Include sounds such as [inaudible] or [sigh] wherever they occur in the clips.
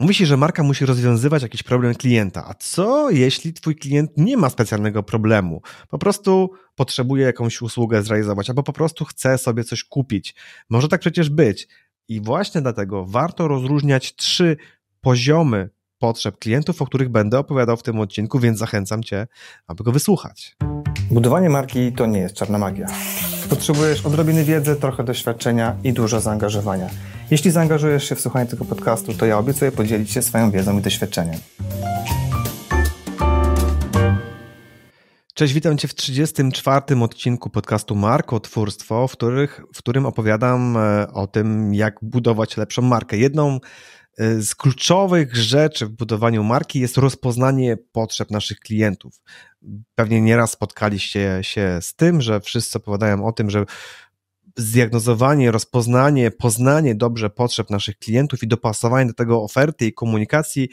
Mówi się, że marka musi rozwiązywać jakiś problem klienta. A co jeśli twój klient nie ma specjalnego problemu? Po prostu potrzebuje jakąś usługę zrealizować, albo po prostu chce sobie coś kupić. Może tak przecież być. I właśnie dlatego warto rozróżniać trzy poziomy potrzeb klientów, o których będę opowiadał w tym odcinku, więc zachęcam Cię, aby go wysłuchać. Budowanie marki to nie jest czarna magia. Potrzebujesz odrobiny wiedzy, trochę doświadczenia i dużo zaangażowania. Jeśli zaangażujesz się w słuchanie tego podcastu, to ja obiecuję podzielić się swoją wiedzą i doświadczeniem. Cześć, witam Cię w 34. odcinku podcastu Markotwórstwo, w, których, w którym opowiadam e, o tym, jak budować lepszą markę. Jedną e, z kluczowych rzeczy w budowaniu marki jest rozpoznanie potrzeb naszych klientów. Pewnie nieraz spotkaliście się z tym, że wszyscy opowiadają o tym, że zdiagnozowanie, rozpoznanie, poznanie dobrze potrzeb naszych klientów i dopasowanie do tego oferty i komunikacji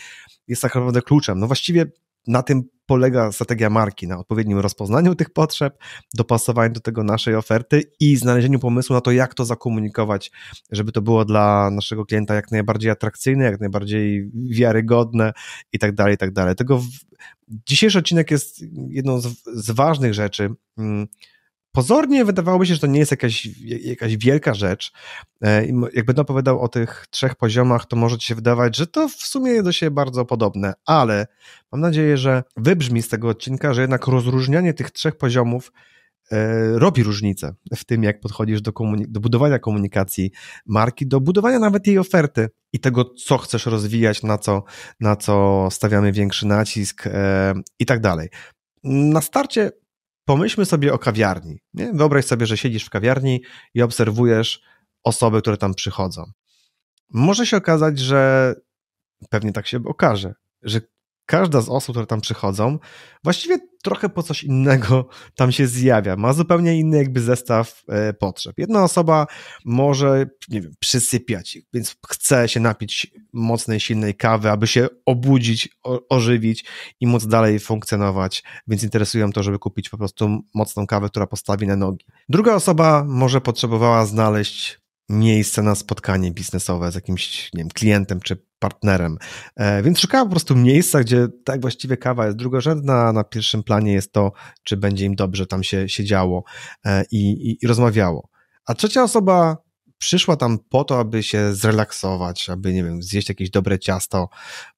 jest tak naprawdę kluczem. No właściwie na tym polega strategia marki, na odpowiednim rozpoznaniu tych potrzeb, dopasowaniu do tego naszej oferty i znalezieniu pomysłu na to, jak to zakomunikować, żeby to było dla naszego klienta jak najbardziej atrakcyjne, jak najbardziej wiarygodne i tak dalej, i tak dalej. Tego w... dzisiejszy odcinek jest jedną z, z ważnych rzeczy, mm, pozornie wydawałoby się, że to nie jest jakaś, jakaś wielka rzecz. E, jak będę opowiadał o tych trzech poziomach, to może ci się wydawać, że to w sumie jest do siebie bardzo podobne, ale mam nadzieję, że wybrzmi z tego odcinka, że jednak rozróżnianie tych trzech poziomów e, robi różnicę w tym, jak podchodzisz do, komunik- do budowania komunikacji marki, do budowania nawet jej oferty i tego, co chcesz rozwijać, na co, na co stawiamy większy nacisk e, i tak dalej. Na starcie Pomyślmy sobie o kawiarni. Nie? Wyobraź sobie, że siedzisz w kawiarni i obserwujesz osoby, które tam przychodzą. Może się okazać, że pewnie tak się okaże, że każda z osób, które tam przychodzą, właściwie trochę po coś innego tam się zjawia. Ma zupełnie inny jakby zestaw e, potrzeb. Jedna osoba może, nie wiem, przysypiać, więc chce się napić mocnej, silnej kawy, aby się obudzić, ożywić i móc dalej funkcjonować, więc interesuje ją to, żeby kupić po prostu mocną kawę, która postawi na nogi. Druga osoba może potrzebowała znaleźć miejsce na spotkanie biznesowe z jakimś nie wiem, klientem czy partnerem. E, więc szukałem po prostu miejsca, gdzie tak właściwie kawa jest drugorzędna, na pierwszym planie jest to, czy będzie im dobrze tam się siedziało e, i, i, i rozmawiało. A trzecia osoba przyszła tam po to, aby się zrelaksować, aby, nie wiem, zjeść jakieś dobre ciasto,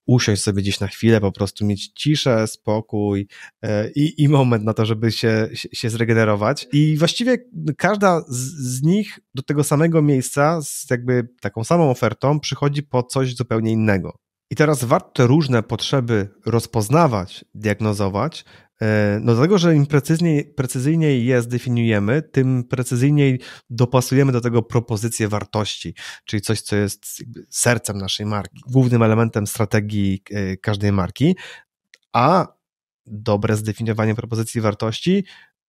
usiąść sobie gdzieś na chwilę, po prostu mieć ciszę, spokój e, i, i moment na to, żeby się, się zregenerować. I właściwie każda z, z nich do tego samego miejsca z jakby taką samą ofertą przychodzi po coś zupełnie innego. I teraz warto te różne potrzeby rozpoznawać, diagnozować, E, no dlatego, że im precyzniej, precyzyjniej je zdefiniujemy, tym precyzyjniej dopasujemy do tego propozycję wartości, czyli coś, co jest sercem naszej marki, głównym elementem strategii e, każdej marki, a dobre zdefiniowanie propozycji wartości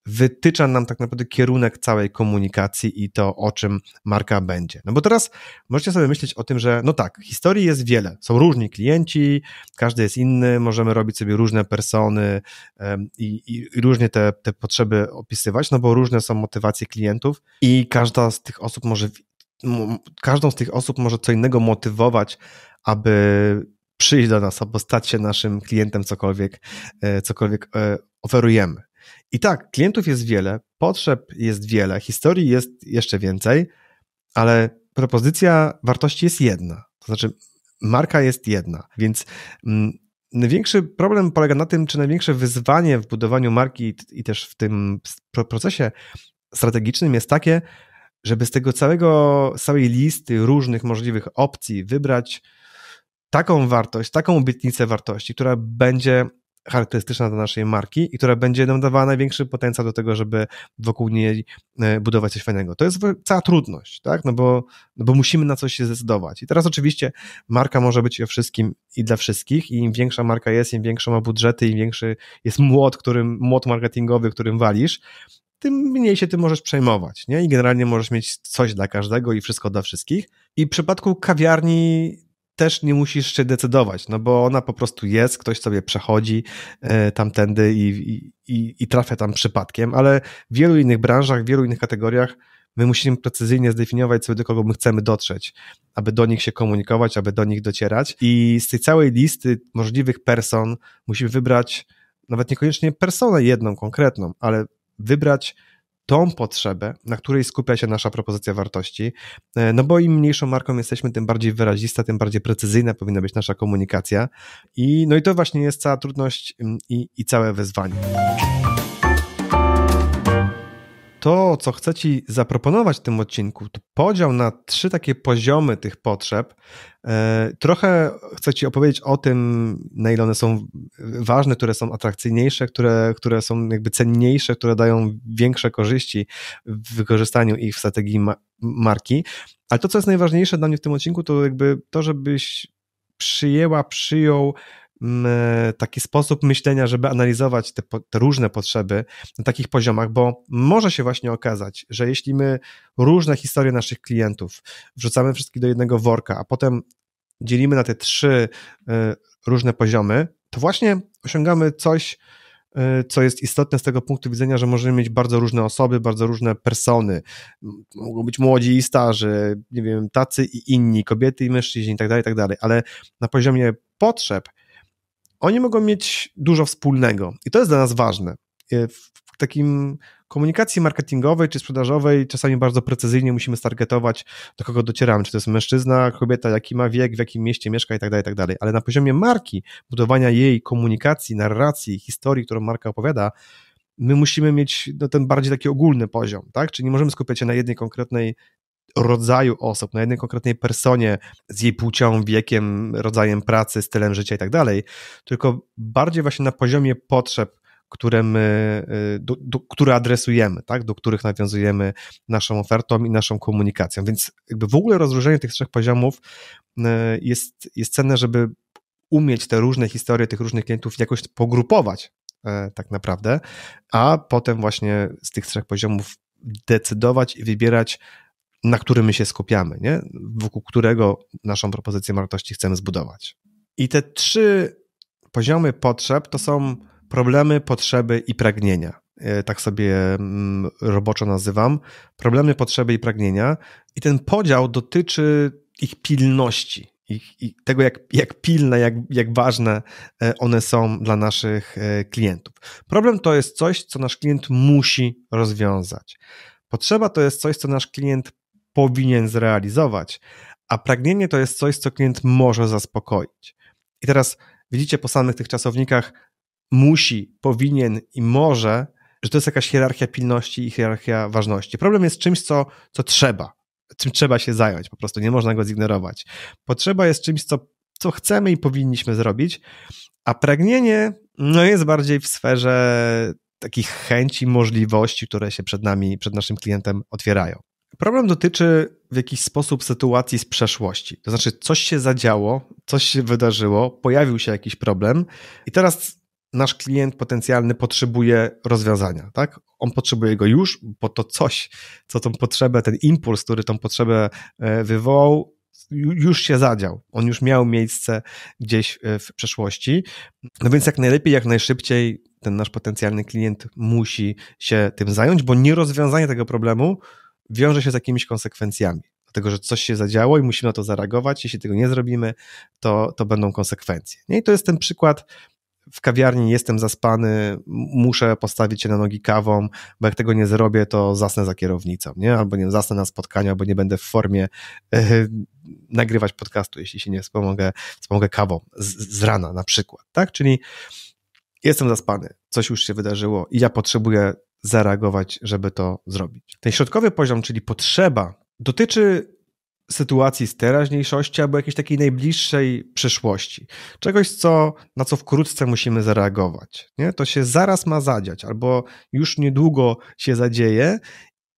wytycza nam tak naprawdę kierunek całej komunikacji i to, o czym marka będzie. No bo teraz możecie sobie myśleć o tym, że no tak, historii jest wiele, są różni klienci, każdy jest inny, możemy robić sobie różne persony i, i, i różnie te, te potrzeby opisywać, no bo różne są motywacje klientów i każda z tych osób może, każdą z tych osób może co innego motywować, aby przyjść do nas albo stać się naszym klientem cokolwiek, e, cokolwiek e, oferujemy. I tak, klientów jest wiele, potrzeb jest wiele, historii jest jeszcze więcej, ale propozycja wartości jest jedna. To znaczy, marka jest jedna, więc. Mm, największy problem polega na tym, czy największe wyzwanie w budowaniu marki i też w tym procesie strategicznym jest takie, żeby z tego całego, całej listy różnych możliwych opcji wybrać taką wartość, taką obietnicę wartości, która będzie charakterystyczna dla naszej marki i która będzie nam dawała największy potencjał do tego, żeby wokół niej e, budować coś fajnego. To jest cała trudność, tak? No bo, no bo musimy na coś się zdecydować. I teraz oczywiście marka może być o wszystkim i dla wszystkich i im większa marka jest, im większe ma budżety, im większy jest młot, którym, młot marketingowy, którym walisz, tym mniej się ty możesz przejmować, nie? I generalnie możesz mieć coś dla każdego i wszystko dla wszystkich. I w przypadku kawiarni też nie musisz się decydować, no bo ona po prostu jest, ktoś sobie przechodzi e, tamtędy i, i, i trafia tam przypadkiem, ale w wielu innych branżach, w wielu innych kategoriach my musimy precyzyjnie zdefiniować sobie, do kogo my chcemy dotrzeć, aby do nich się komunikować, aby do nich docierać. I z tej całej listy możliwych person musimy wybrać nawet niekoniecznie personę jedną konkretną, ale wybrać tą potrzebę, na której skupia się nasza propozycja wartości, e, no bo im mniejszą marką jesteśmy, tym bardziej wyrazista, tym bardziej precyzyjna powinna być nasza komunikacja i no i to właśnie jest cała trudność mm, i, i całe wyzwanie to, co chcę Ci zaproponować w tym odcinku, to podział na trzy takie poziomy tych potrzeb. E, trochę chcę Ci opowiedzieć o tym, na ile one są ważne, które są atrakcyjniejsze, które, które są jakby cenniejsze, które dają większe korzyści w wykorzystaniu ich w strategii ma marki. Ale to, co jest najważniejsze dla mnie w tym odcinku, to jakby to, żebyś przyjęła, przyjął taki sposób myślenia, żeby analizować te, te, różne potrzeby na takich poziomach, bo może się właśnie okazać, że jeśli my różne historie naszych klientów wrzucamy wszystkich do jednego worka, a potem dzielimy na te trzy y, różne poziomy, to właśnie osiągamy coś, y, co jest istotne z tego punktu widzenia, że możemy mieć bardzo różne osoby, bardzo różne persony. Mogą być młodzi i starzy, nie wiem, tacy i inni, kobiety i mężczyźni itd., tak itd., tak ale na poziomie potrzeb oni mogą mieć dużo wspólnego i to jest dla nas ważne. E, w takim komunikacji marketingowej czy sprzedażowej czasami bardzo precyzyjnie musimy stargetować, do kogo docieramy, czy to jest mężczyzna, kobieta, jaki ma wiek, w jakim mieście mieszka itd tak itd tak Ale na poziomie marki, budowania jej komunikacji, narracji, historii, którą marka opowiada, my musimy mieć no, ten bardziej taki ogólny poziom, tak? Czyli nie możemy skupiać się na jednej konkretnej rodzaju osób, na jednej konkretnej personie z jej płcią, wiekiem, rodzajem pracy, stylem życia i tak dalej, tylko bardziej właśnie na poziomie potrzeb, które, my, y, do, do, które adresujemy, tak? do których nawiązujemy naszą ofertą i naszą komunikacją. Więc jakby w ogóle rozróżnienie tych trzech poziomów y, jest, jest cenne, żeby umieć te różne historie tych różnych klientów jakoś pogrupować e, tak naprawdę, a potem właśnie z tych trzech poziomów decydować i wybierać na którym my się skupiamy, nie? wokół którego naszą propozycję wartości chcemy zbudować. I te trzy poziomy potrzeb to są problemy, potrzeby i pragnienia. E, tak sobie mm, roboczo nazywam. Problemy, potrzeby i pragnienia. I ten podział dotyczy ich pilności, I tego, jak, jak pilne, jak, jak ważne e, one są dla naszych e, klientów. Problem to jest coś, co nasz klient musi rozwiązać. Potrzeba to jest coś, co nasz klient powinien zrealizować, a pragnienie to jest coś, co klient może zaspokoić. I teraz widzicie po samych tych czasownikach musi, powinien i może, że to jest jakaś hierarchia pilności i hierarchia ważności. Problem jest czymś, co, co trzeba, czym trzeba się zająć, po prostu nie można go zignorować. Potrzeba jest czymś, co, co chcemy i powinniśmy zrobić, a pragnienie no, jest bardziej w sferze takich chęci, możliwości, które się przed nami, przed naszym klientem otwierają. Problem dotyczy w jakiś sposób sytuacji z przeszłości. To znaczy, coś się zadziało, coś się wydarzyło, pojawił się jakiś problem, i teraz nasz klient potencjalny potrzebuje rozwiązania, tak? On potrzebuje go już, bo to coś, co tą potrzebę, ten impuls, który tą potrzebę e, wywołał, już się zadział. On już miał miejsce gdzieś e, w przeszłości. No więc jak najlepiej, jak najszybciej ten nasz potencjalny klient musi się tym zająć, bo nierozwiązanie tego problemu wiąże się z jakimiś konsekwencjami. Dlatego, że coś się zadziało i musimy na to zareagować. Jeśli tego nie zrobimy, to, to będą konsekwencje. Nie? I to jest ten przykład w kawiarni jestem zaspany, muszę postawić się na nogi kawą, bo jak tego nie zrobię, to zasnę za kierownicą, nie? Albo nie zasnę na spotkaniu, albo nie będę w formie yy, nagrywać podcastu, jeśli się nie wspomogę, wspomogę kawą z, z rana na przykład, tak? Czyli jestem zaspany, coś już się wydarzyło i ja potrzebuję zareagować, żeby to zrobić. Ten środkowy poziom, czyli potrzeba, dotyczy sytuacji z teraźniejszości albo jakiejś takiej najbliższej przyszłości. Czegoś, co, na co wkrótce musimy zareagować. Nie? To się zaraz ma zadziać albo już niedługo się zadzieje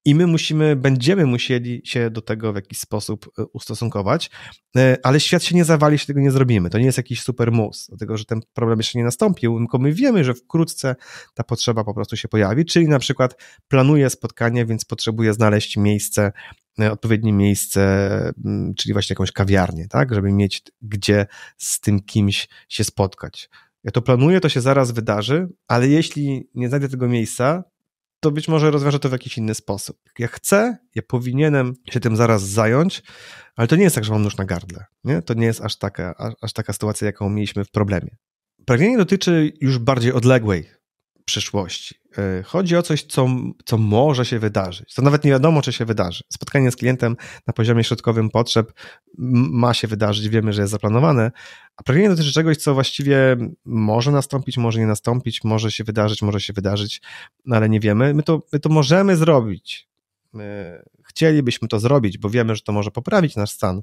i my musimy, będziemy musieli się do tego w jakiś sposób e, ustosunkować, e, ale świat się nie zawali, jeśli tego nie zrobimy. To nie jest jakiś super mus, dlatego że ten problem jeszcze nie nastąpił, tylko my wiemy, że wkrótce ta potrzeba po prostu się pojawi, czyli na przykład planuję spotkanie, więc potrzebuję znaleźć miejsce, e, odpowiednie miejsce, mm, czyli właśnie jakąś kawiarnię, tak, żeby mieć gdzie z tym kimś się spotkać. Ja to planuję, to się zaraz wydarzy, ale jeśli nie znajdę tego miejsca, to być może rozwiążę to w jakiś inny sposób. Ja chcę, ja powinienem się tym zaraz zająć, ale to nie jest tak, że mam nóż na gardle. Nie? To nie jest aż taka, aż, aż taka sytuacja, jaką mieliśmy w problemie. Pragnienie dotyczy już bardziej odległej Przyszłości. E, chodzi o coś, co, co może się wydarzyć. To nawet nie wiadomo, czy się wydarzy. Spotkanie z klientem na poziomie środkowym potrzeb ma się wydarzyć, wiemy, że jest zaplanowane, a pragnienie dotyczy czegoś, co właściwie może nastąpić, może nie nastąpić, może się wydarzyć, może się wydarzyć, no ale nie wiemy. My to, my to możemy zrobić. My chcielibyśmy to zrobić, bo wiemy, że to może poprawić nasz stan,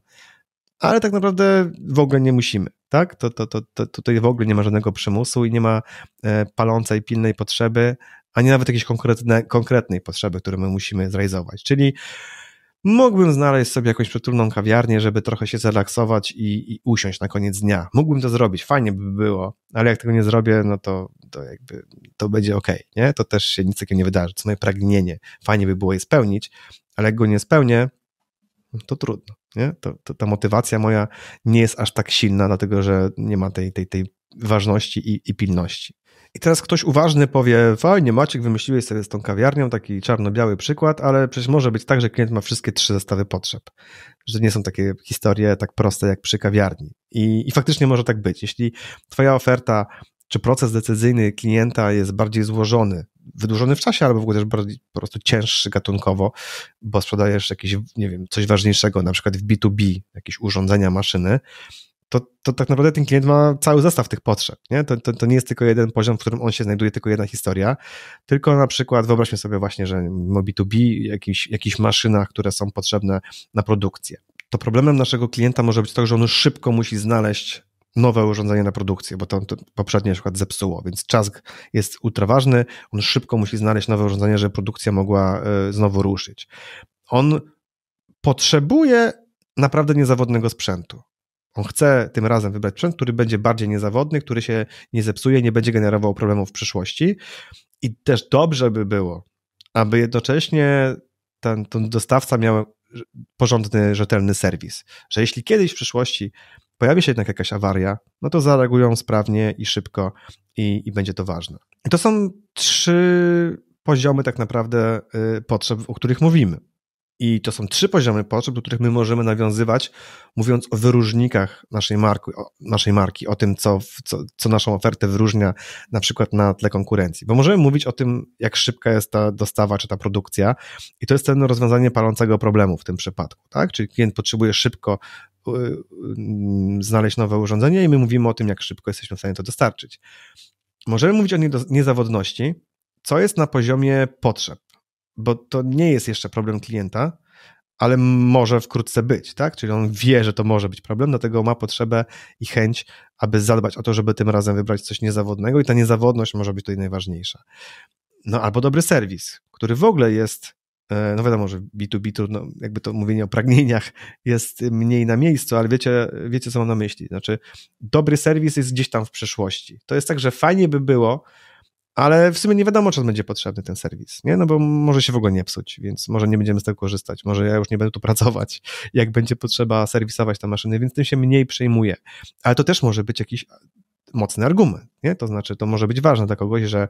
ale tak naprawdę w ogóle nie musimy, tak? To, to, to, to tutaj w ogóle nie ma żadnego przymusu i nie ma e, palącej, pilnej potrzeby, ani nawet jakiejś konkretne, konkretnej potrzeby, którą my musimy zrealizować. Czyli mógłbym znaleźć sobie jakąś przytulną kawiarnię, żeby trochę się zrelaksować i, i, usiąść na koniec dnia. Mógłbym to zrobić, fajnie by było, ale jak tego nie zrobię, no to, to jakby to będzie ok, nie? To też się nic takiego nie wydarzy. To moje pragnienie. Fajnie by było je spełnić, ale jak go nie spełnię, to trudno nie? To, to, ta motywacja moja nie jest aż tak silna, dlatego że nie ma tej, tej, tej ważności i, i pilności. I teraz ktoś uważny powie, fajnie Maciek, wymyśliłeś sobie z tą kawiarnią taki czarno-biały przykład, ale przecież może być tak, że klient ma wszystkie trzy zestawy potrzeb, że nie są takie historie tak proste jak przy kawiarni. I, i faktycznie może tak być. Jeśli twoja oferta czy proces decyzyjny klienta jest bardziej złożony, wydłużony w czasie, albo w ogóle też bardziej, po prostu cięższy gatunkowo, bo sprzedajesz jakieś, nie wiem, coś ważniejszego, na przykład w B2B, jakieś urządzenia, maszyny, to, to tak naprawdę ten klient ma cały zestaw tych potrzeb. Nie? To, to, to, nie jest tylko jeden poziom, w którym on się znajduje, tylko jedna historia, tylko na przykład wyobraźmy sobie właśnie, że B2B, jakichś jakich maszynach, które są potrzebne na produkcję. To problemem naszego klienta może być to, że on szybko musi znaleźć nowe urządzenie na produkcję, bo to, to poprzednie na przykład zepsuło, więc czas jest ultraważny, on szybko musi znaleźć nowe urządzenie, żeby produkcja mogła e, znowu ruszyć. On potrzebuje naprawdę niezawodnego sprzętu. On chce tym razem wybrać sprzęt, który będzie bardziej niezawodny, który się nie zepsuje, nie będzie generował problemów w przyszłości. I też dobrze by było, aby jednocześnie ten, ten dostawca miał porządny, rzetelny serwis. Że jeśli kiedyś w przyszłości pojawi się jednak jakaś awaria, no to zareagują sprawnie i szybko i, i będzie to ważne. I to są trzy poziomy tak naprawdę y, potrzeb, o których mówimy. I to są trzy poziomy potrzeb, do których my możemy nawiązywać, mówiąc o wyróżnikach naszej marki, o, naszej marki, o tym, co, co, co naszą ofertę wyróżnia na przykład na tle konkurencji. Bo możemy mówić o tym, jak szybka jest ta dostawa czy ta produkcja, i to jest ten rozwiązanie palącego problemu w tym przypadku, tak? Czyli klient potrzebuje szybko y, y, znaleźć nowe urządzenie i my mówimy o tym, jak szybko jesteśmy w stanie to dostarczyć. Możemy mówić o niezawodności, co jest na poziomie potrzeb bo to nie jest jeszcze problem klienta, ale może wkrótce być, tak? Czyli on wie, że to może być problem, dlatego ma potrzebę i chęć, aby zadbać o to, żeby tym razem wybrać coś niezawodnego i ta niezawodność może być tutaj najważniejsza. No albo dobry serwis, który w ogóle jest, e, no wiadomo, że B2B trudno, jakby to mówienie o pragnieniach jest mniej na miejscu, ale wiecie, wiecie co mam na myśli. Znaczy, dobry serwis jest gdzieś tam w przyszłości. To jest tak, że fajnie by było, ale w sumie nie wiadomo, czy będzie potrzebny ten serwis, nie? No bo może się w ogóle nie psuć, więc może nie będziemy z tego korzystać, może ja już nie będę tu [laughs] pracować, jak będzie potrzeba serwisować tę maszyny, więc tym się mniej przejmuję. Ale to też może być jakiś mocny argument, nie? To znaczy, to może być ważne dla kogoś, że,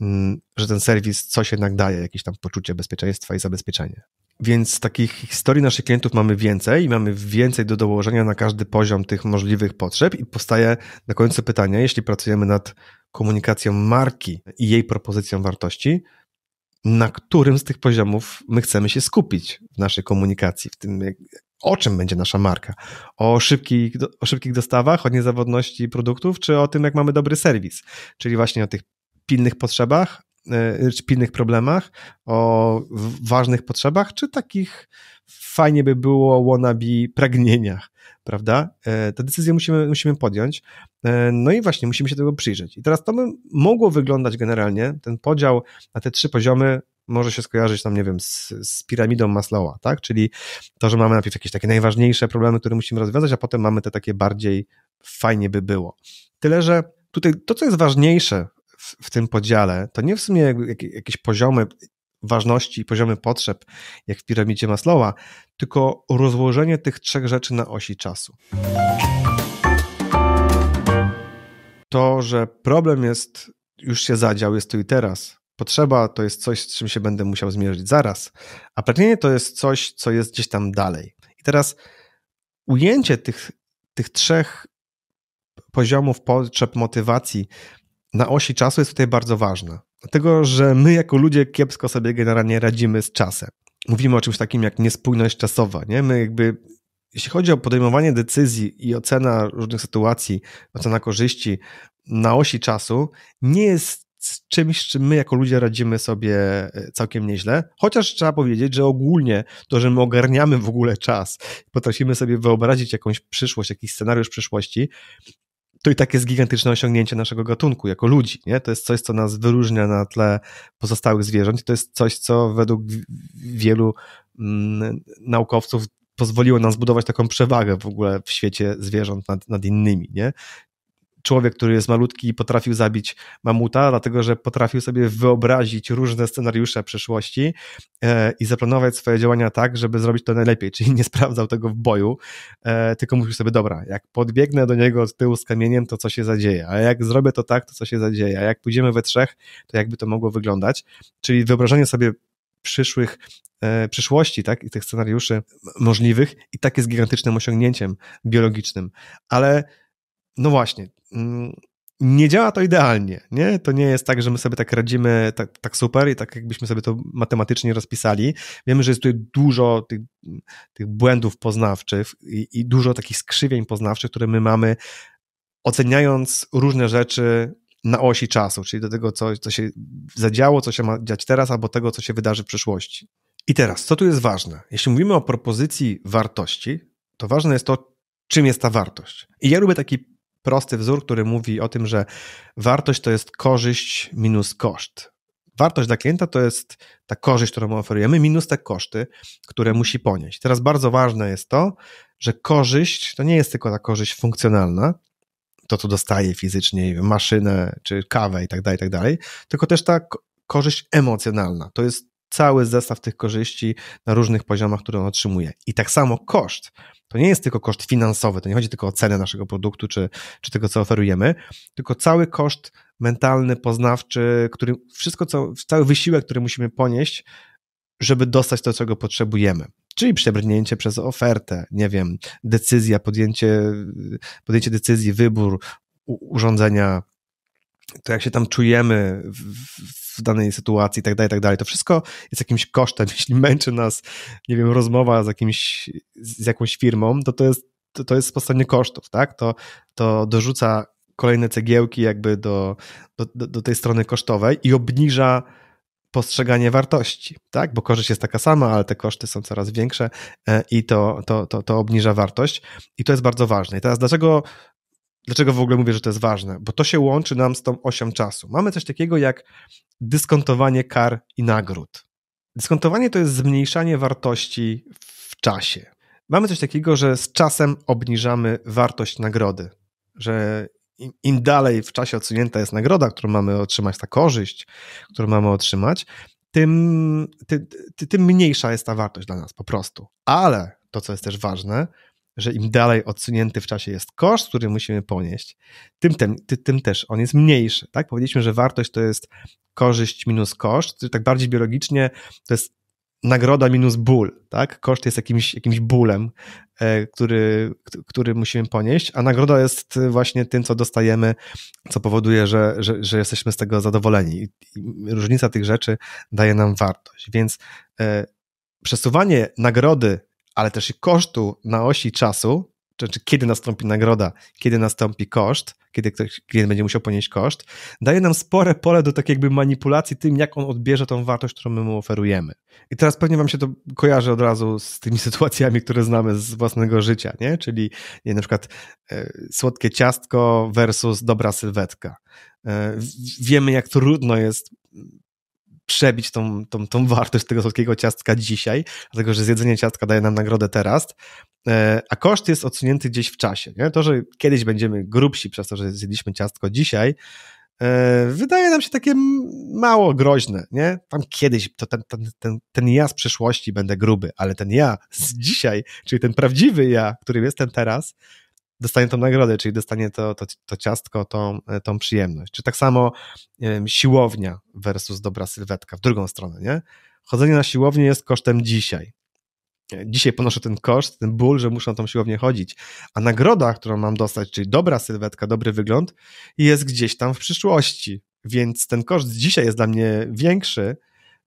mm, że ten serwis coś jednak daje, jakieś tam poczucie bezpieczeństwa i zabezpieczenie. Więc takich historii naszych klientów mamy więcej i mamy więcej do dołożenia na każdy poziom tych możliwych potrzeb i powstaje na końcu pytanie, jeśli pracujemy nad komunikacją marki i jej propozycją wartości, na którym z tych poziomów my chcemy się skupić w naszej komunikacji, w tym, o czym będzie nasza marka? O szybkich, o szybkich dostawach, o niezawodności produktów, czy o tym, jak mamy dobry serwis? Czyli właśnie o tych pilnych potrzebach, e, czy pilnych problemach, o ważnych potrzebach, czy takich fajnie by było wannabe pragnieniach, prawda? E, te decyzje musimy, musimy podjąć. E, no i właśnie, musimy się tego przyjrzeć. I teraz to by mogło wyglądać generalnie, ten podział na te trzy poziomy może się skojarzyć tam, nie wiem, z, z piramidą Maslowa, tak? Czyli to, że mamy najpierw jakieś takie najważniejsze problemy, które musimy rozwiązać, a potem mamy te takie bardziej fajnie by było. Tyle, że tutaj to, co jest ważniejsze w, w tym podziale, to nie w sumie jakieś poziomy, ważności i poziomy potrzeb, jak w piramidzie Maslowa, tylko rozłożenie tych trzech rzeczy na osi czasu. To, że problem jest, już się zadział, jest tu i teraz. Potrzeba to jest coś, z czym się będę musiał zmierzyć zaraz, a pragnienie to jest coś, co jest gdzieś tam dalej. I teraz ujęcie tych, tych trzech poziomów potrzeb, motywacji na osi czasu jest tutaj bardzo ważne tego, że my jako ludzie kiepsko sobie generalnie radzimy z czasem. Mówimy o czymś takim jak niespójność czasowa, nie? My jakby, jeśli chodzi o podejmowanie decyzji i ocena różnych sytuacji, ocena korzyści na osi czasu, nie jest czymś, z czym my jako ludzie radzimy sobie e, całkiem nieźle. Chociaż trzeba powiedzieć, że ogólnie to, że my ogarniamy w ogóle czas, potrafimy sobie wyobrazić jakąś przyszłość, jakiś scenariusz przyszłości, to i tak jest gigantyczne osiągnięcie naszego gatunku jako ludzi. Nie? To jest coś, co nas wyróżnia na tle pozostałych zwierząt. To jest coś, co według wielu mm, naukowców pozwoliło nam zbudować taką przewagę w ogóle w świecie zwierząt nad, nad innymi. Nie? człowiek, który jest malutki i potrafił zabić mamuta, dlatego że potrafił sobie wyobrazić różne scenariusze przyszłości e, i zaplanować swoje działania tak, żeby zrobić to najlepiej, czyli nie sprawdzał tego w boju, e, tylko mówił sobie, dobra, jak podbiegnę do niego z tyłu z kamieniem, to co się zadzieje, a jak zrobię to tak, to co się zadzieje, a jak pójdziemy we trzech, to jakby to mogło wyglądać, czyli wyobrażenie sobie przyszłych e, przyszłości, tak, i tych scenariuszy możliwych i tak jest gigantycznym osiągnięciem biologicznym, ale no właśnie, mm, nie działa to idealnie, nie? To nie jest tak, że my sobie tak radzimy tak, tak super i tak jakbyśmy sobie to matematycznie rozpisali. Wiemy, że jest tutaj dużo tych, tych błędów poznawczych i, i dużo takich skrzywień poznawczych, które my mamy oceniając różne rzeczy na osi czasu, czyli do tego, co, co się zadziało, co się ma dziać teraz, albo tego, co się wydarzy w przyszłości. I teraz, co tu jest ważne? Jeśli mówimy o propozycji wartości, to ważne jest to, czym jest ta wartość. I ja lubię taki prosty wzór, który mówi o tym, że wartość to jest korzyść minus koszt. Wartość dla klienta to jest ta korzyść, którą oferujemy, minus te koszty, które musi ponieść. Teraz bardzo ważne jest to, że korzyść to nie jest tylko ta korzyść funkcjonalna, to co dostaje fizycznie, maszynę czy kawę i tak dalej, i tak dalej, tylko też ta korzyść emocjonalna. To jest cały zestaw tych korzyści na różnych poziomach, które on otrzymuje. I tak samo koszt. To nie jest tylko koszt finansowy, to nie chodzi tylko o cenę naszego produktu czy, czy tego, co oferujemy, tylko cały koszt mentalny, poznawczy, który, wszystko, co, cały wysiłek, który musimy ponieść, żeby dostać to, czego potrzebujemy. Czyli przebrnięcie przez ofertę, nie wiem, decyzja, podjęcie, podjęcie decyzji, wybór urządzenia, to jak się tam czujemy w, danej sytuacji i tak dalej, tak dalej, to wszystko jest jakimś kosztem. [laughs] Jeśli męczy nas, nie wiem, rozmowa z, jakimś, z jakąś firmą, to to jest, to, to jest po stronie kosztów, tak? To, to dorzuca kolejne cegiełki jakby do, do, do tej strony kosztowej i obniża postrzeganie wartości, tak? Bo korzyść jest taka sama, ale te koszty są coraz większe e, i to, to, to, to obniża wartość i to jest bardzo ważne. I teraz dlaczego Dlaczego w ogóle mówię, że to jest ważne? Bo to się łączy nam z tą osią czasu. Mamy coś takiego jak dyskontowanie kar i nagród. Dyskontowanie to jest zmniejszanie wartości w czasie. Mamy coś takiego, że z czasem obniżamy wartość nagrody, że im dalej w czasie odsunięta jest nagroda, którą mamy otrzymać, ta korzyść, którą mamy otrzymać, tym, tym mniejsza jest ta wartość dla nas po prostu. Ale to, co jest też ważne, że im dalej odsunięty w czasie jest koszt, który musimy ponieść, tym, tym, tym też on jest mniejszy. Tak? Powiedzieliśmy, że wartość to jest korzyść minus koszt, czyli tak bardziej biologicznie to jest nagroda minus ból, tak? Koszt jest jakimś, jakimś bólem, e, który, który musimy ponieść, a nagroda jest właśnie tym, co dostajemy, co powoduje, że, że, że jesteśmy z tego zadowoleni. I różnica tych rzeczy daje nam wartość, więc e, przesuwanie nagrody ale też i kosztu na osi czasu, czy, znaczy, kiedy nastąpi nagroda, kiedy nastąpi koszt, kiedy ktoś, klient będzie musiał ponieść koszt, daje nam spore pole do takiej jakby manipulacji tym, jak on odbierze tą wartość, którą my mu oferujemy. I teraz pewnie wam się to kojarzy od razu z tymi [laughs] sytuacjami, które znamy z własnego życia, nie? czyli nie, na przykład e, słodkie ciastko versus dobra sylwetka. E, wiemy, jak trudno jest przebić tą, tą, tą wartość tego słodkiego ciastka dzisiaj, dlatego że zjedzenie ciastka daje nam nagrodę teraz, e, a koszt jest odsunięty gdzieś w czasie. Nie? To, że kiedyś będziemy grubsi przez to, że zjedliśmy ciastko dzisiaj, e, wydaje nam się takie mało groźne, nie? Tam kiedyś to ten, ten, ten, ten ja z przeszłości będę gruby, ale ten ja z dzisiaj, czyli ten prawdziwy ja, którym jestem teraz, dostanie tą nagrodę, czyli dostanie to, to, to ciastko, tą, e, tą przyjemność. Czy tak samo wiem, siłownia versus dobra sylwetka, w drugą stronę, nie? Chodzenie na siłownię jest kosztem dzisiaj. E, dzisiaj ponoszę ten koszt, ten ból, że muszę na tą siłownię chodzić, a nagroda, którą mam dostać, czyli dobra sylwetka, dobry wygląd, jest gdzieś tam w przyszłości. Więc ten koszt dzisiaj jest dla mnie większy,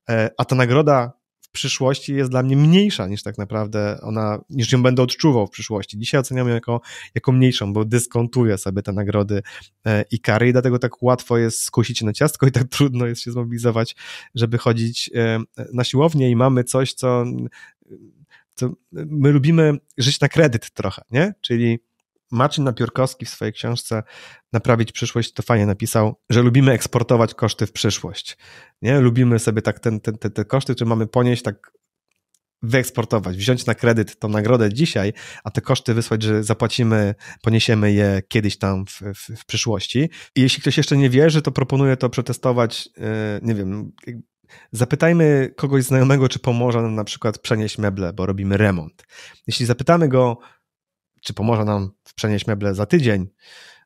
e, a ta nagroda przyszłości jest dla mnie mniejsza niż tak naprawdę ona, niż ją będę odczuwał w przyszłości. Dzisiaj oceniam ją jako, jako mniejszą, bo dyskontuję sobie te nagrody e, i kary i dlatego tak łatwo jest skusić się na ciastko [laughs] i tak trudno jest się zmobilizować, żeby chodzić e, na siłownię i mamy coś, co, co my lubimy żyć na kredyt trochę, nie? Czyli Marcin Napiórkowski w swojej książce Naprawić przyszłość to fajnie napisał, że lubimy eksportować koszty w przyszłość. Nie? Lubimy sobie tak ten, ten, te, te koszty, które mamy ponieść, tak wyeksportować, wziąć na kredyt tą nagrodę dzisiaj, a te koszty wysłać, że zapłacimy, poniesiemy je kiedyś tam w, w, w przyszłości. I jeśli ktoś jeszcze nie wierzy, to proponuję to przetestować, yy, nie wiem, zapytajmy kogoś znajomego, czy pomoże nam na przykład przenieść meble, bo robimy remont. Jeśli zapytamy go, czy pomoże nam przenieść meble za tydzień,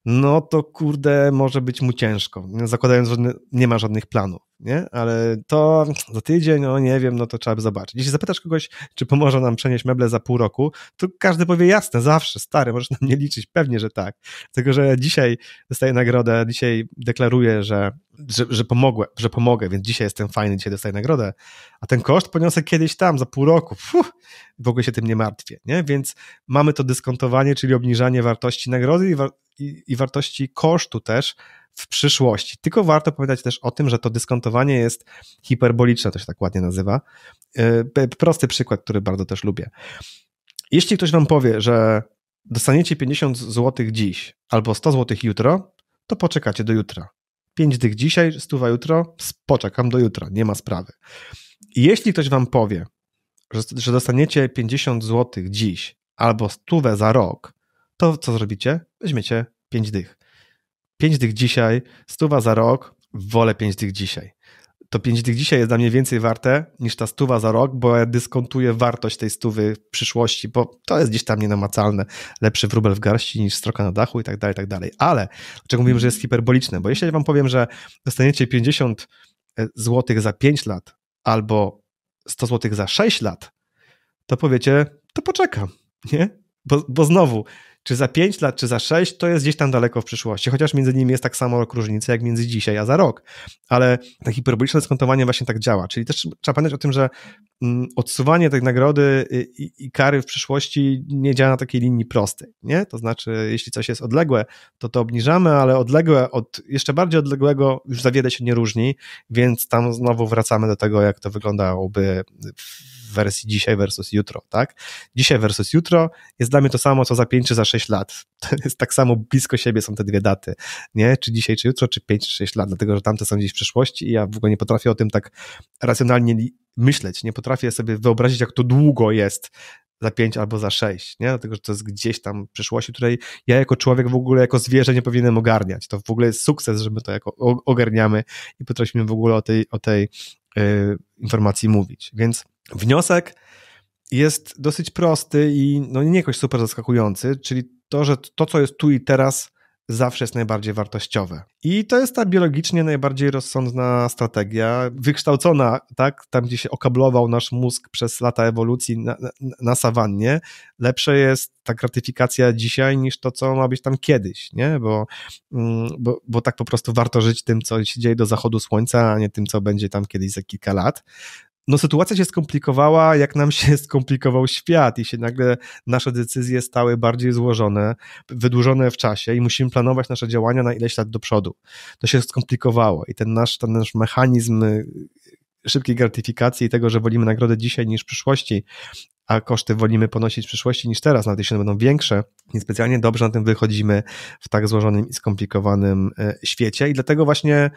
no to kurde, może być mu ciężko, zakładając, że nie ma żadnych planów, nie? Ale to za tydzień, no nie wiem, no to trzeba by zobaczyć. Jeśli zapytasz kogoś, czy pomoże nam przenieść meble za pół roku, to każdy powie jasne, zawsze, stary, możesz na mnie liczyć, pewnie, że tak. Tylko, że dzisiaj dostaję nagrodę, dzisiaj deklaruję, że, że, że pomogłem, że pomogę, więc dzisiaj jestem fajny, dzisiaj dostaję nagrodę, a ten koszt poniosę kiedyś tam, za pół roku, Fuh, w ogóle się tym nie martwię, nie? Więc mamy to dyskontowanie, czyli obniżanie wartości nagrody i wartości i, i wartości kosztu też w przyszłości. Tylko warto pamiętać też o tym, że to dyskontowanie jest hiperboliczne, to się tak ładnie nazywa. E, prosty przykład, który bardzo też lubię. Jeśli ktoś wam powie, że dostaniecie 50 zł dziś albo 100 zł jutro, to poczekacie do jutra. 5 dych dzisiaj, 100 jutro, poczekam do jutra, nie ma sprawy. Jeśli ktoś wam powie, że, że dostaniecie 50 zł dziś albo 100 za rok, to co zrobicie? Weźmiecie 5 dych. 5 dych dzisiaj, stuwa za rok, wolę 5 dych dzisiaj. To 5 dych dzisiaj jest dla mnie więcej warte niż ta stuwa za rok, bo ja dyskontuję wartość tej stuwy w przyszłości, bo to jest gdzieś tam nienamacalne. Lepszy wróbel w garści niż stroka na dachu i tak dalej, i tak dalej. Ale dlaczego mówimy, że jest hiperboliczne? Bo jeśli ja wam powiem, że dostaniecie 50 e, zł za 5 lat albo 100 zł za 6 lat, to powiecie, to poczekam, nie? Bo, bo znowu, czy za 5 lat, czy za 6, to jest gdzieś tam daleko w przyszłości, chociaż między nimi jest tak samo rok różnicy, jak między dzisiaj a za rok. Ale takie hiperboliczne skontowanie właśnie tak działa. Czyli też trzeba pamiętać o tym, że mm, odsuwanie tej nagrody i, i kary w przyszłości nie działa na takiej linii prostej, nie? To znaczy, jeśli coś jest odległe, to to obniżamy, ale odległe od jeszcze bardziej odległego już za wiele się nie różni, więc tam znowu wracamy do tego, jak to wyglądałoby w wersji dzisiaj versus jutro, tak? Dzisiaj versus jutro jest dla mnie to samo, co za 5 czy za 6 lat. [laughs] To jest tak samo blisko siebie są te dwie daty, nie? Czy dzisiaj, czy jutro, czy 5 czy 6 lat, dlatego, że tamte są gdzieś w przeszłości i ja w ogóle nie potrafię o tym tak racjonalnie myśleć, nie potrafię sobie wyobrazić, jak to długo jest za 5 albo za 6, nie? Dlatego, że to jest gdzieś tam w przyszłości, której ja jako człowiek w ogóle, jako zwierzę nie powinienem ogarniać. To w ogóle jest sukces, że my to jako ogarniamy i potrafimy w ogóle o tej, o tej yy, informacji mówić. Więc Wniosek jest dosyć prosty i no nie jakoś super zaskakujący, czyli to, że to, co jest tu i teraz, zawsze jest najbardziej wartościowe. I to jest ta biologicznie najbardziej rozsądna strategia, wykształcona, tak, tam gdzie się okablował nasz mózg przez lata ewolucji na, na, na sawannie, lepsze jest ta gratyfikacja dzisiaj niż to, co ma być tam kiedyś, nie? Bo, mm, bo, bo tak po prostu warto żyć tym, co się dzieje do zachodu słońca, a nie tym, co będzie tam kiedyś za kilka lat no sytuacja się skomplikowała, jak nam się [laughs] skomplikował świat i się nagle nasze decyzje stały bardziej złożone, wydłużone w czasie i musimy planować nasze działania na ileś lat do przodu. To się skomplikowało i ten nasz, ten nasz mechanizm y, szybkiej gratyfikacji i tego, że wolimy nagrodę dzisiaj niż w przyszłości, a koszty wolimy ponosić w przyszłości niż teraz, nawet jeśli one będą większe, niespecjalnie dobrze na tym wychodzimy w tak złożonym i skomplikowanym y, świecie i dlatego właśnie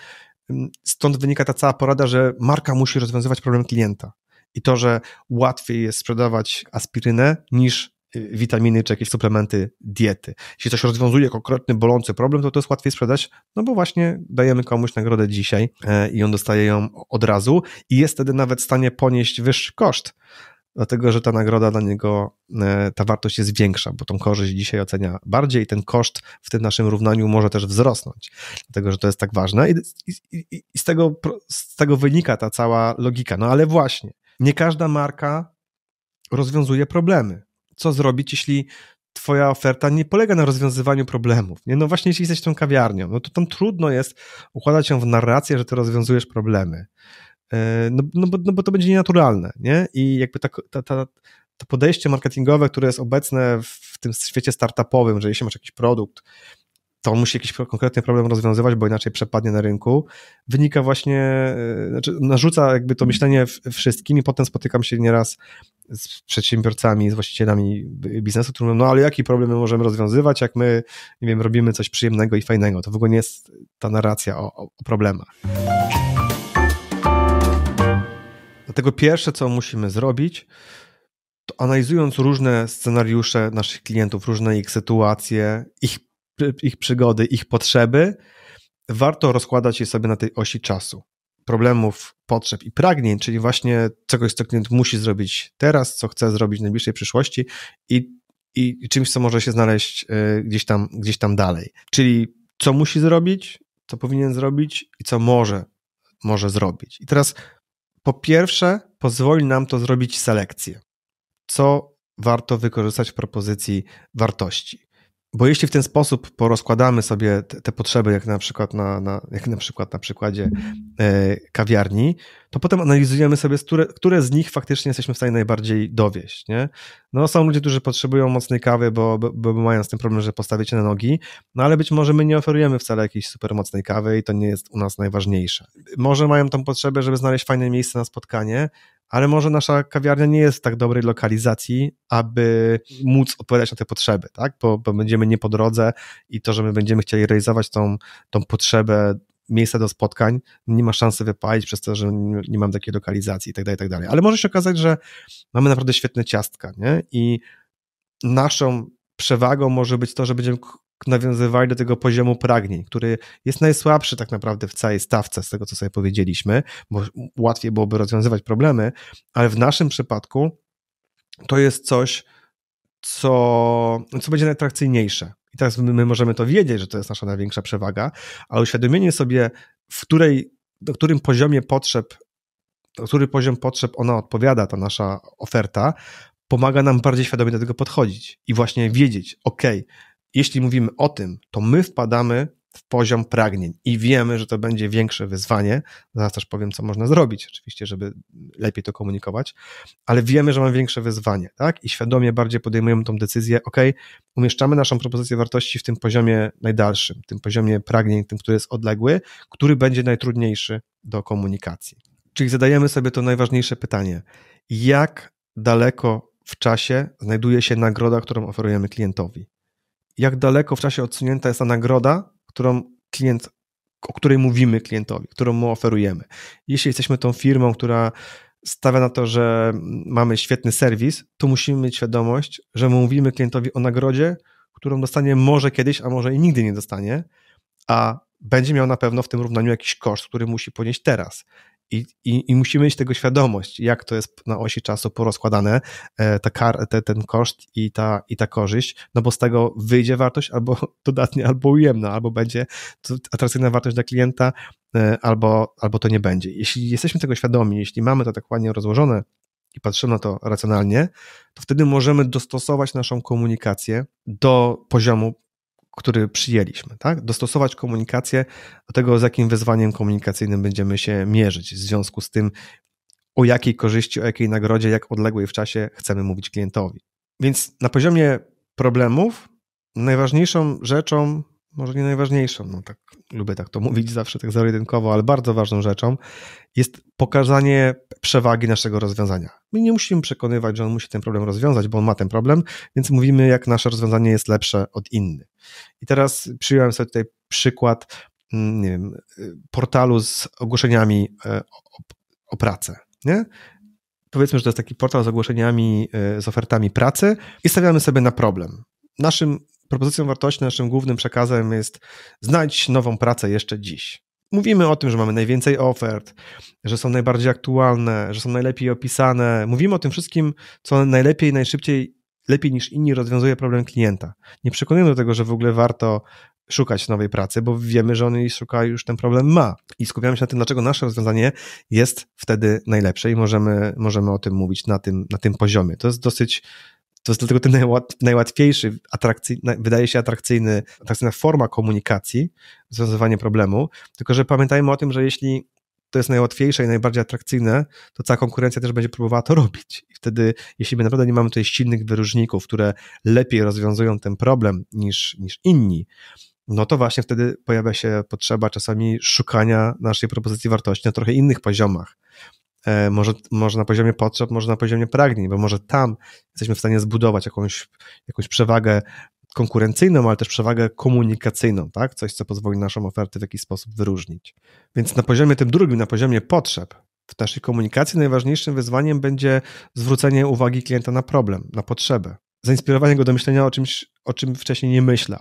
Stąd wynika ta cała porada, że marka musi rozwiązywać problem klienta. I to, że łatwiej jest sprzedawać aspirynę niż y, witaminy czy jakieś suplementy diety. Jeśli coś rozwiązuje konkretny, bolący problem, to to jest łatwiej sprzedać, no bo właśnie dajemy komuś nagrodę dzisiaj e, i on dostaje ją od razu i jest wtedy nawet w stanie ponieść wyższy koszt dlatego że ta nagroda dla niego, e, ta wartość jest większa, bo tą korzyść dzisiaj ocenia bardziej i ten koszt w tym naszym równaniu może też wzrosnąć, dlatego że to jest tak ważne i, i, i z, tego, z tego wynika ta cała logika. No ale właśnie, nie każda marka rozwiązuje problemy. Co zrobić, jeśli twoja oferta nie polega na rozwiązywaniu problemów. Nie? No właśnie, jeśli jesteś tą kawiarnią, no to tam trudno jest układać się w narrację, że ty rozwiązujesz problemy. E, no, no, bo, no bo to będzie nienaturalne, nie? I jakby ta, ta, ta, to podejście marketingowe, które jest obecne w tym świecie startupowym, że jeśli masz jakiś produkt, to on musi jakiś konkretny problem rozwiązywać, bo inaczej przepadnie na rynku, wynika właśnie, e, znaczy narzuca jakby to myślenie wszystkim i potem spotykam się nieraz z przedsiębiorcami, z właścicielami biznesu, którzy mówią, no ale jaki problem my możemy rozwiązywać, jak my, nie wiem, robimy coś przyjemnego i fajnego. To w ogóle nie jest ta narracja o, o problemach. Dlatego pierwsze, co musimy zrobić, to analizując różne scenariusze naszych klientów, różne ich sytuacje, ich, ich przygody, ich potrzeby, warto rozkładać je sobie na tej osi czasu. Problemów, potrzeb i pragnień, czyli właśnie czegoś, co klient musi zrobić teraz, co chce zrobić w najbliższej przyszłości i, i, i czymś, co może się znaleźć e, gdzieś tam, gdzieś tam dalej. Czyli co musi zrobić, co powinien zrobić i co może, może zrobić. I teraz po pierwsze, pozwoli nam to zrobić selekcję, co warto wykorzystać w propozycji wartości. Bo jeśli w ten sposób porozkładamy sobie te, te potrzeby, jak na przykład na, na, jak na, przykład na przykładzie e, kawiarni, to potem analizujemy sobie, które, które z nich faktycznie jesteśmy w stanie najbardziej dowieść. Nie? No, są ludzie, którzy potrzebują mocnej kawy, bo, bo, bo mają z tym problem, że postawić na nogi, no ale być może my nie oferujemy wcale jakiejś super mocnej kawy i to nie jest u nas najważniejsze. Może mają tą potrzebę, żeby znaleźć fajne miejsce na spotkanie, ale może nasza kawiarnia nie jest w tak dobrej lokalizacji, aby móc odpowiadać na te potrzeby, tak? Bo, bo będziemy nie po drodze i to, że my będziemy chcieli realizować tą, tą potrzebę miejsca do spotkań, nie ma szansy wypalić przez to, że nie, mam takiej lokalizacji i tak dalej, tak dalej. Ale może się okazać, że mamy naprawdę świetne ciastka, nie? I naszą przewagą może być to, że będziemy nawiązywali do tego poziomu pragnień, który jest najsłabszy tak naprawdę w całej stawce, z tego co sobie powiedzieliśmy, bo łatwiej byłoby rozwiązywać problemy, ale w naszym przypadku to jest coś, co, co będzie najatrakcyjniejsze. I teraz my, my możemy to wiedzieć, że to jest nasza największa przewaga, ale uświadomienie sobie, w której, na którym poziomie potrzeb, na który poziom potrzeb ona odpowiada, ta nasza oferta, pomaga nam bardziej świadomie do tego podchodzić i właśnie wiedzieć, ok, jeśli mówimy o tym, to my wpadamy w poziom pragnień i wiemy, że to będzie większe wyzwanie. Zaraz też powiem, co można zrobić, oczywiście, żeby lepiej to komunikować, ale wiemy, że mamy większe wyzwanie, tak? I świadomie bardziej podejmujemy tą decyzję, ok, umieszczamy naszą propozycję wartości w tym poziomie najdalszym, tym poziomie pragnień, tym, który jest odległy, który będzie najtrudniejszy do komunikacji. Czyli zadajemy sobie to najważniejsze pytanie: jak daleko w czasie znajduje się nagroda, którą oferujemy klientowi? jak daleko w czasie odsunięta jest ta nagroda, którą klient, o której mówimy klientowi, którą mu oferujemy. Jeśli jesteśmy tą firmą, która stawia na to, że mamy świetny serwis, to musimy mieć świadomość, że mówimy klientowi o nagrodzie, którą dostanie może kiedyś, a może i nigdy nie dostanie, a będzie miał na pewno w tym równaniu jakiś koszt, który musi ponieść teraz. I, i, i musimy mieć tego świadomość, jak to jest na osi czasu porozkładane, e, ta kar, te, ten koszt i ta, i ta korzyść, no bo z tego wyjdzie wartość albo [laughs] dodatnia, albo ujemna, albo będzie atrakcyjna wartość dla klienta, e, albo, albo to nie będzie. Jeśli jesteśmy tego świadomi, jeśli mamy to tak ładnie rozłożone, i patrzymy na to racjonalnie, to wtedy możemy dostosować naszą komunikację do poziomu który przyjęliśmy, tak? Dostosować komunikację do tego, z jakim wyzwaniem komunikacyjnym będziemy się mierzyć, w związku z tym, o jakiej korzyści, o jakiej nagrodzie, jak odległej w czasie chcemy mówić klientowi. Więc na poziomie problemów najważniejszą rzeczą, może nie najważniejszą, no tak lubię tak to mówić zawsze tak zero-jedynkowo, ale bardzo ważną rzeczą jest pokazanie przewagi naszego rozwiązania. My nie musimy przekonywać, że on musi ten problem rozwiązać, bo on ma ten problem, więc mówimy, jak nasze rozwiązanie jest lepsze od innych. I teraz przyjąłem sobie tutaj przykład mm, nie wiem, portalu z ogłoszeniami e, o, o pracę. Nie? Powiedzmy, że to jest taki portal z ogłoszeniami, e, z ofertami pracy i stawiamy sobie na problem. Naszym propozycją wartości, naszym głównym przekazem jest znajdź nową pracę jeszcze dziś. Mówimy o tym, że mamy najwięcej ofert, że są najbardziej aktualne, że są najlepiej opisane. Mówimy o tym wszystkim, co najlepiej, najszybciej lepiej niż inni rozwiązuje problem klienta. Nie przekonują do tego, że w ogóle warto szukać nowej pracy, bo wiemy, że on jej szuka już ten problem ma. I skupiamy się na tym, dlaczego nasze rozwiązanie jest wtedy najlepsze i możemy, możemy o tym mówić na tym, na tym poziomie. To jest dosyć to jest dlatego ten najłatwiejszy najłatwiejszy, wydaje się atrakcyjny, atrakcyjna forma komunikacji, rozwiązywanie problemu. Tylko, że pamiętajmy o tym, że jeśli to jest najłatwiejsze i najbardziej atrakcyjne, to cała konkurencja też będzie próbowała to robić. I wtedy, jeśli my naprawdę nie mamy tutaj silnych wyróżników, które lepiej rozwiązują ten problem niż, niż inni, no to właśnie wtedy pojawia się potrzeba czasami szukania naszej propozycji wartości na trochę innych poziomach. E, może, może na poziomie potrzeb, może na poziomie pragnień, bo może tam jesteśmy w stanie zbudować jakąś, jakąś przewagę konkurencyjną, ale też przewagę komunikacyjną, tak? Coś, co pozwoli naszą ofertę w jakiś sposób wyróżnić. Więc na poziomie tym drugim, na poziomie potrzeb, w naszej komunikacji najważniejszym wyzwaniem będzie zwrócenie uwagi klienta na problem, na potrzebę. Zainspirowanie go do myślenia o czymś, o czym wcześniej nie myślał.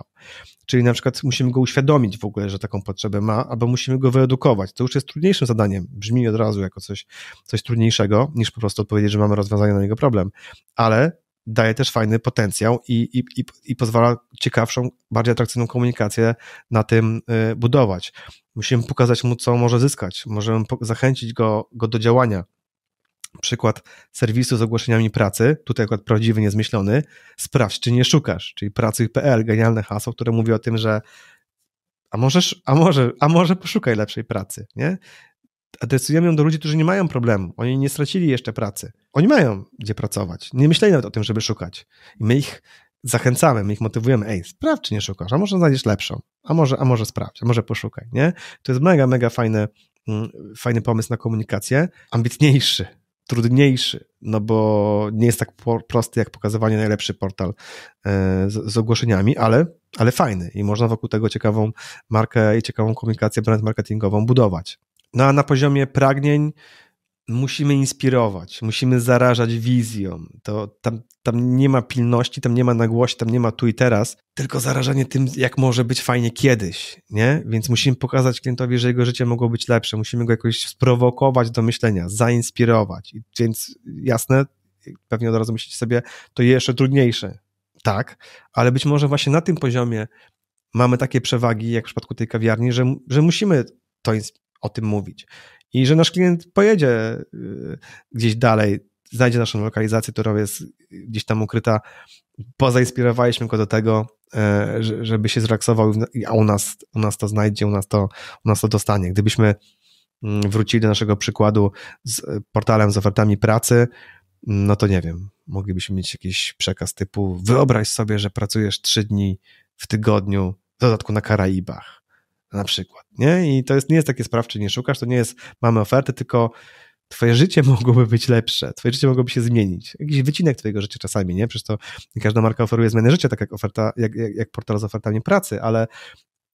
Czyli na przykład musimy go uświadomić w ogóle, że taką potrzebę ma, albo musimy go wyedukować. To już jest trudniejszym zadaniem. Brzmi od razu jako coś, coś trudniejszego, niż po prostu odpowiedzieć, że mamy rozwiązanie na jego problem. Ale daje też fajny potencjał i, i, i, i pozwala ciekawszą, bardziej atrakcyjną komunikację na tym y, budować. Musimy pokazać mu, co może zyskać, możemy zachęcić go, go do działania, przykład serwisu z ogłoszeniami pracy, tutaj akurat prawdziwy, niezmyślony, sprawdź, czy nie szukasz, czyli pracuj.pl, genialne hasło, które mówi o tym, że a możesz, a może, a może poszukaj lepszej pracy, nie? adresujemy ją do ludzi, którzy nie mają problemu. Oni nie stracili jeszcze pracy. Oni mają gdzie pracować. Nie myśleli nawet o tym, żeby szukać. I my ich zachęcamy, my ich motywujemy. Ej, sprawdź, czy nie szukasz, a może znajdziesz lepszą, a może, a może sprawdź, a może poszukaj, nie? To jest mega, mega fajny, mm, fajny pomysł na komunikację. Ambitniejszy, trudniejszy, no bo nie jest tak prosty jak pokazywanie najlepszy portal e, z, z, ogłoszeniami, ale, ale fajny i można wokół tego ciekawą markę i ciekawą komunikację brand marketingową budować. No a na poziomie pragnień musimy inspirować, musimy zarażać wizją. To, tam, tam nie ma pilności, tam nie ma nagłości, tam nie ma tu i teraz, tylko zarażanie tym, jak może być fajnie kiedyś, nie? Więc musimy pokazać klientowi, że jego życie mogło być lepsze, musimy go jakoś sprowokować do myślenia, zainspirować. Więc jasne, pewnie od razu myślicie sobie, to jeszcze trudniejsze, tak, ale być może właśnie na tym poziomie mamy takie przewagi, jak w przypadku tej kawiarni, że, że musimy to o tym mówić. I że nasz klient pojedzie y, gdzieś dalej, znajdzie naszą lokalizację, która jest gdzieś tam ukryta. Pozainspirowaliśmy go do tego, e, żeby się zrelaksował, a u nas, u nas to znajdzie, u nas to, u nas to dostanie. Gdybyśmy mm, wrócili do naszego przykładu z e, portalem z ofertami pracy, mm, no to nie wiem, moglibyśmy mieć jakiś przekaz typu wyobraź sobie, że pracujesz trzy dni w tygodniu, w dodatku na Karaibach na przykład, nie? I to jest, nie jest takie sprawczy, nie szukasz, to nie jest mamy oferty, tylko twoje życie [laughs] mogłoby być lepsze, twoje życie mogłoby się zmienić. Jakiś wycinek twojego życia czasami, nie? Przecież to nie każda marka oferuje zmianę życia, tak jak oferta, jak, jak, jak portal z ofertami pracy, ale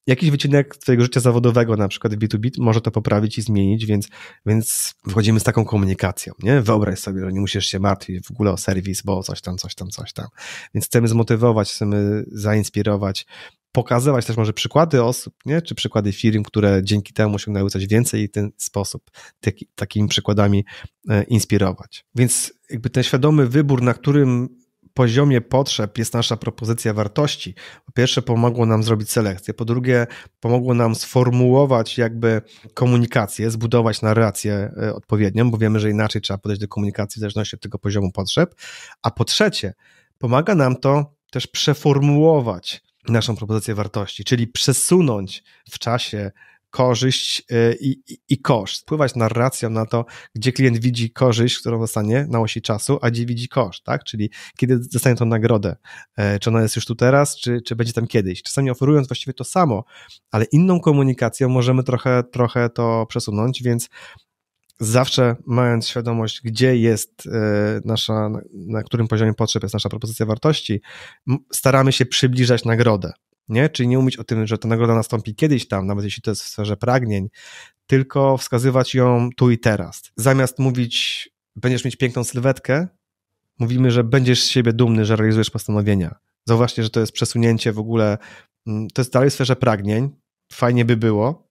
jakiś wycinek twojego życia zawodowego, na przykład w B2B, może to poprawić i zmienić, więc, więc wchodzimy z taką komunikacją, nie? Wyobraź sobie, że nie musisz się martwić w ogóle o serwis, bo coś tam, coś tam, coś tam. Więc chcemy zmotywować, chcemy zainspirować, pokazywać też może przykłady osób, nie? czy przykłady firm, które dzięki temu osiągnęły coś więcej i w ten sposób taki, takimi przykładami e, inspirować. Więc jakby ten świadomy wybór, na którym poziomie potrzeb jest nasza propozycja wartości. Po pierwsze, pomogło nam zrobić selekcję, po drugie, pomogło nam sformułować jakby komunikację, zbudować narrację e, odpowiednią, bo wiemy, że inaczej trzeba podejść do komunikacji w zależności od tego poziomu potrzeb. A po trzecie, pomaga nam to też przeformułować naszą propozycję wartości, czyli przesunąć w czasie korzyść y, i, i, i koszt, wpływać narracją na to, gdzie klient widzi korzyść, którą dostanie na osi czasu, a gdzie widzi koszt, tak? Czyli kiedy dostanie tą nagrodę, y, czy ona jest już tu teraz, czy, czy będzie tam kiedyś. Czasami oferując właściwie to samo, ale inną komunikacją możemy trochę, trochę to przesunąć, więc zawsze mając świadomość, gdzie jest e, nasza, na którym poziomie potrzeb jest nasza propozycja wartości, staramy się przybliżać nagrodę. Nie? Czyli nie mówić o tym, że ta nagroda nastąpi kiedyś tam, nawet jeśli to jest w sferze pragnień, tylko wskazywać ją tu i teraz. Zamiast mówić, będziesz mieć piękną sylwetkę, mówimy, że będziesz z siebie dumny, że realizujesz postanowienia. Zauważcie, że to jest przesunięcie w ogóle, to jest dalej w sferze pragnień, fajnie by było,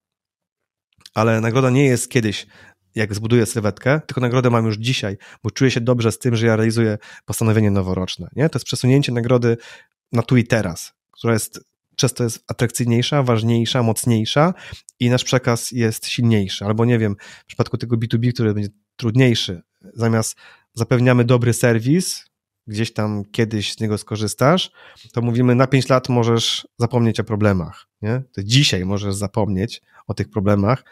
ale nagroda nie jest kiedyś jak zbuduję sylwetkę, tylko nagrodę mam już dzisiaj, bo czuję się dobrze z tym, że ja realizuję postanowienie noworoczne. Nie? To jest przesunięcie nagrody na tu i teraz, która jest przez to jest atrakcyjniejsza, ważniejsza, mocniejsza i nasz przekaz jest silniejszy. Albo nie wiem, w przypadku tego B2B, który będzie trudniejszy, zamiast zapewniamy dobry serwis, gdzieś tam kiedyś z niego skorzystasz, to mówimy na 5 lat możesz zapomnieć o problemach. Nie? To dzisiaj możesz zapomnieć o tych problemach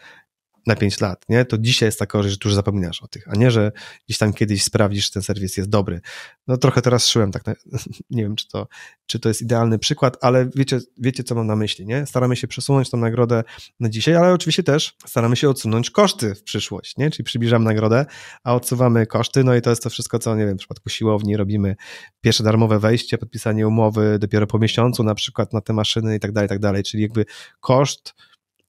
na 5 lat, nie? to dzisiaj jest taka że już zapominasz o tych, a nie, że gdzieś tam kiedyś sprawdzisz, czy ten serwis jest dobry. No trochę teraz szyłem tak, na, [laughs] nie wiem, czy to, czy to jest idealny przykład, ale wiecie, wiecie, co mam na myśli, nie? Staramy się przesunąć tą nagrodę na dzisiaj, ale oczywiście też staramy się odsunąć koszty w przyszłość, nie? Czyli przybliżam nagrodę, a odsuwamy koszty, no i to jest to wszystko, co, nie wiem, w przypadku siłowni robimy pierwsze darmowe wejście, podpisanie umowy dopiero po miesiącu na przykład na te maszyny i tak dalej, i tak dalej, czyli jakby koszt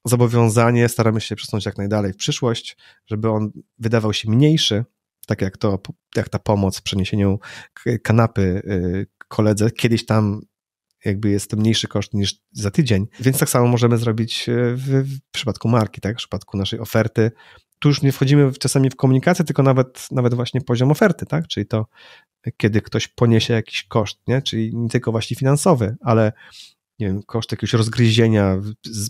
zobowiązanie staramy się przesunąć jak najdalej w przyszłość, żeby on wydawał się mniejszy, tak jak, to, jak ta pomoc w przeniesieniu kanapy y, koledze. Kiedyś tam jakby jest to mniejszy koszt niż za tydzień, więc tak samo możemy zrobić y, w, w przypadku marki, tak? w przypadku naszej oferty. Tu już nie wchodzimy czasami w komunikację, tylko nawet, nawet właśnie poziom oferty, tak? czyli to, kiedy ktoś poniesie jakiś koszt, nie? czyli nie tylko właśnie finansowy, ale nie wiem, koszt jakiegoś rozgryzienia,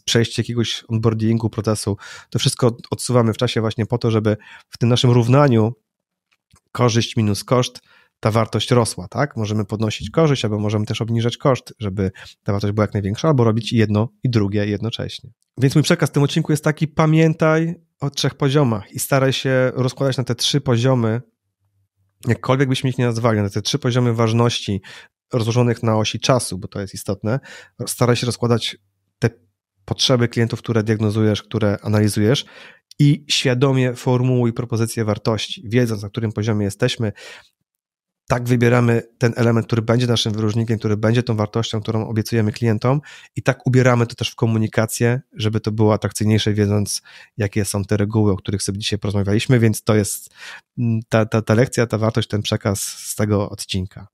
przejście jakiegoś onboardingu, procesu, to wszystko odsuwamy w czasie właśnie po to, żeby w tym naszym równaniu korzyść minus koszt ta wartość rosła, tak? Możemy podnosić korzyść, albo możemy też obniżać koszt, żeby ta wartość była jak największa, albo robić jedno i drugie jednocześnie. Więc mój przekaz w tym odcinku jest taki: pamiętaj o trzech poziomach i staraj się rozkładać na te trzy poziomy, jakkolwiek byśmy ich nie nazwali, na te trzy poziomy ważności rozłożonych na osi czasu, bo to jest istotne, staraj się rozkładać te potrzeby klientów, które diagnozujesz, które analizujesz i świadomie formułuj propozycje wartości, wiedząc, na którym poziomie jesteśmy. Tak wybieramy ten element, który będzie naszym wyróżnikiem, który będzie tą wartością, którą obiecujemy klientom, i tak ubieramy to też w komunikację, żeby to było atrakcyjniejsze, wiedząc, jakie są te reguły, o których sobie dzisiaj porozmawialiśmy. Więc to jest mm, ta, ta, ta lekcja, ta wartość, ten przekaz z tego odcinka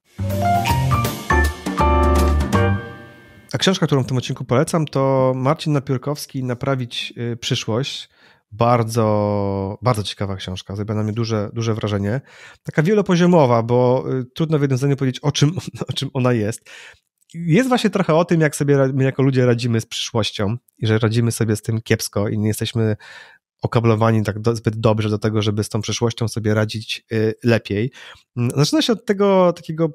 książka, którą w tym odcinku polecam, to Marcin Napiórkowski Naprawić y, przyszłość. Bardzo, bardzo ciekawa książka. Zrobiła na mnie duże, duże wrażenie. Taka wielopoziomowa, bo y, trudno w jednym zdaniu powiedzieć, o czym, [laughs] o czym ona jest. Jest właśnie trochę o tym, jak sobie my jako ludzie radzimy z przyszłością i że radzimy sobie z tym kiepsko i nie jesteśmy okablowani tak do, zbyt dobrze do tego, żeby z tą przeszłością sobie radzić y, lepiej. Mm, zaczyna się od tego takiego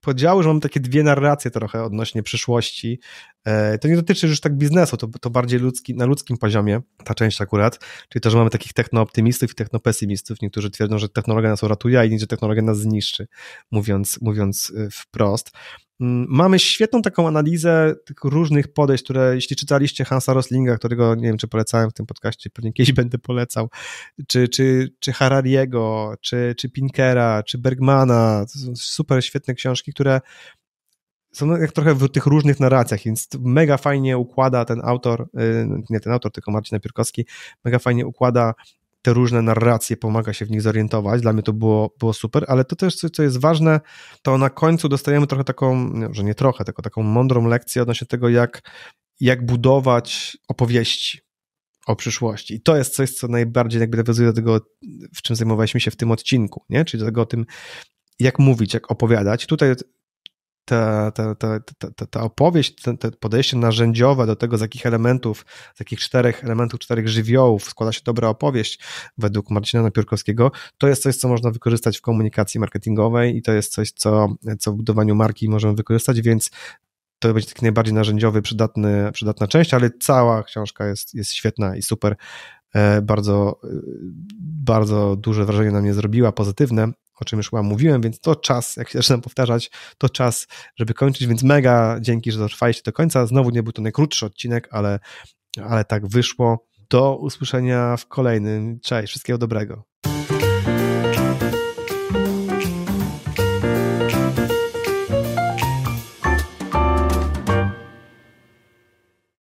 podziału, że mamy takie dwie narracje trochę odnośnie przyszłości. Y, to nie dotyczy już tak biznesu, to, to bardziej ludzki, na ludzkim poziomie, ta część akurat, czyli to, że mamy takich technooptymistów i technopesymistów. Niektórzy twierdzą, że technologia nas uratuje, a inni, że technologia nas zniszczy, mówiąc, mówiąc y, wprost. Mm, mamy świetną taką analizę tych różnych podejść, które jeśli czytaliście Hansa Roslinga, którego nie wiem, czy polecałem w tym podcaście, pewnie kiedyś będę polecał, czy, czy, czy Harariego, czy, czy Pinkera, czy Bergmana, to są super świetne książki, które są no jak trochę w tych różnych narracjach, więc mega fajnie układa ten autor, y, nie ten autor, tylko Marcin Napierkowski, mega fajnie układa te różne narracje, pomaga się w nich zorientować. Dla mnie to było, było super, ale to też, co, co jest ważne, to na końcu dostajemy trochę taką, że nie trochę, tylko taką mądrą lekcję odnośnie tego, jak, jak budować opowieści o przyszłości. I to jest coś, co najbardziej jakby nawiązuje do tego, w czym zajmowaliśmy się w tym odcinku, nie? czyli do tego o tym, jak mówić, jak opowiadać. Tutaj ta, ta, ta, ta, ta opowieść, to podejście narzędziowe do tego, z jakich elementów, z jakich czterech elementów, czterech żywiołów składa się dobra opowieść według Marcina Napiórkowskiego, to jest coś, co można wykorzystać w komunikacji marketingowej i to jest coś, co, co w budowaniu marki możemy wykorzystać, więc to będzie taki najbardziej narzędziowy, przydatny, przydatna część, ale cała książka jest, jest świetna i super. E, bardzo, bardzo duże wrażenie na mnie zrobiła, pozytywne o czym już chyba mówiłem, więc to czas, jak się zaczynam powtarzać, to czas, żeby kończyć, więc mega dzięki, że dotrwaliście do końca. Znowu nie był to najkrótszy odcinek, ale, ale tak wyszło. Do usłyszenia w kolejnym. Cześć, wszystkiego dobrego.